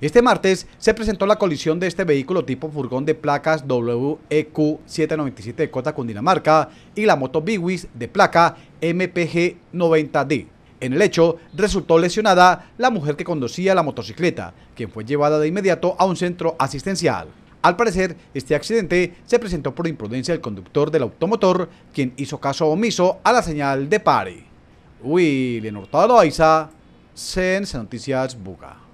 Este martes se presentó la colisión de este vehículo tipo furgón de placas WEQ 797 de Cota Cundinamarca y la moto Biwis de placa MPG 90D. En el hecho, resultó lesionada la mujer que conducía la motocicleta, quien fue llevada de inmediato a un centro asistencial. Al parecer, este accidente se presentó por imprudencia del conductor del automotor, quien hizo caso omiso a la señal de pare. William Hurtado Sense Noticias Buga.